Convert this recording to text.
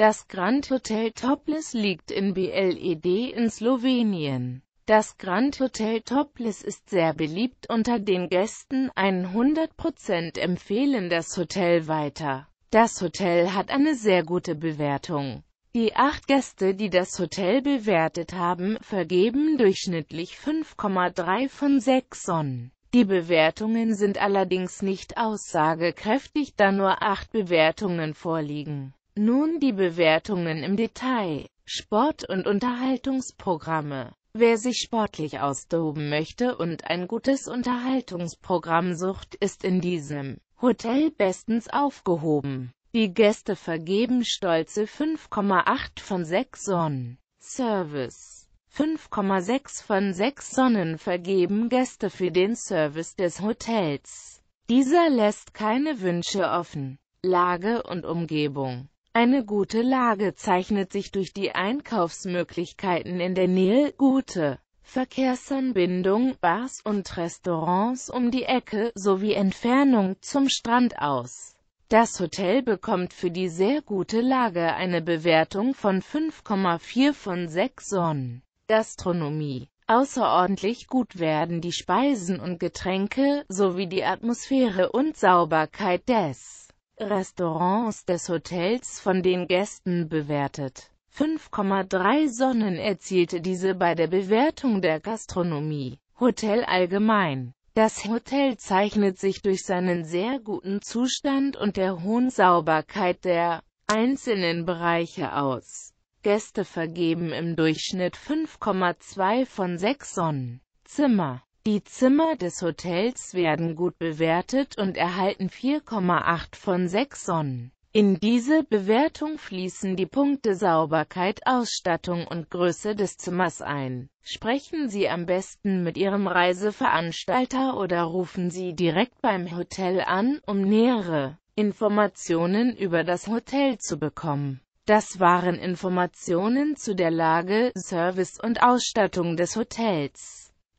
Das Grand Hotel Topless liegt in Bled in Slowenien. Das Grand Hotel Topless ist sehr beliebt unter den Gästen, 100% empfehlen das Hotel weiter. Das Hotel hat eine sehr gute Bewertung. Die acht Gäste, die das Hotel bewertet haben, vergeben durchschnittlich 5,3 von 6 Sonnen. Die Bewertungen sind allerdings nicht aussagekräftig, da nur acht Bewertungen vorliegen. Nun die Bewertungen im Detail. Sport- und Unterhaltungsprogramme. Wer sich sportlich austoben möchte und ein gutes Unterhaltungsprogramm sucht, ist in diesem Hotel bestens aufgehoben. Die Gäste vergeben stolze 5,8 von 6 Sonnen. Service 5,6 von 6 Sonnen vergeben Gäste für den Service des Hotels. Dieser lässt keine Wünsche offen. Lage und Umgebung eine gute Lage zeichnet sich durch die Einkaufsmöglichkeiten in der Nähe, gute Verkehrsanbindung, Bars und Restaurants um die Ecke sowie Entfernung zum Strand aus. Das Hotel bekommt für die sehr gute Lage eine Bewertung von 5,4 von 6 Sonnen. Gastronomie Außerordentlich gut werden die Speisen und Getränke, sowie die Atmosphäre und Sauberkeit des Restaurants des Hotels von den Gästen bewertet. 5,3 Sonnen erzielte diese bei der Bewertung der Gastronomie. Hotel allgemein das Hotel zeichnet sich durch seinen sehr guten Zustand und der hohen Sauberkeit der einzelnen Bereiche aus. Gäste vergeben im Durchschnitt 5,2 von 6 Sonnen. Zimmer die Zimmer des Hotels werden gut bewertet und erhalten 4,8 von 6 Sonnen. In diese Bewertung fließen die Punkte Sauberkeit, Ausstattung und Größe des Zimmers ein. Sprechen Sie am besten mit Ihrem Reiseveranstalter oder rufen Sie direkt beim Hotel an, um nähere Informationen über das Hotel zu bekommen. Das waren Informationen zu der Lage, Service und Ausstattung des Hotels.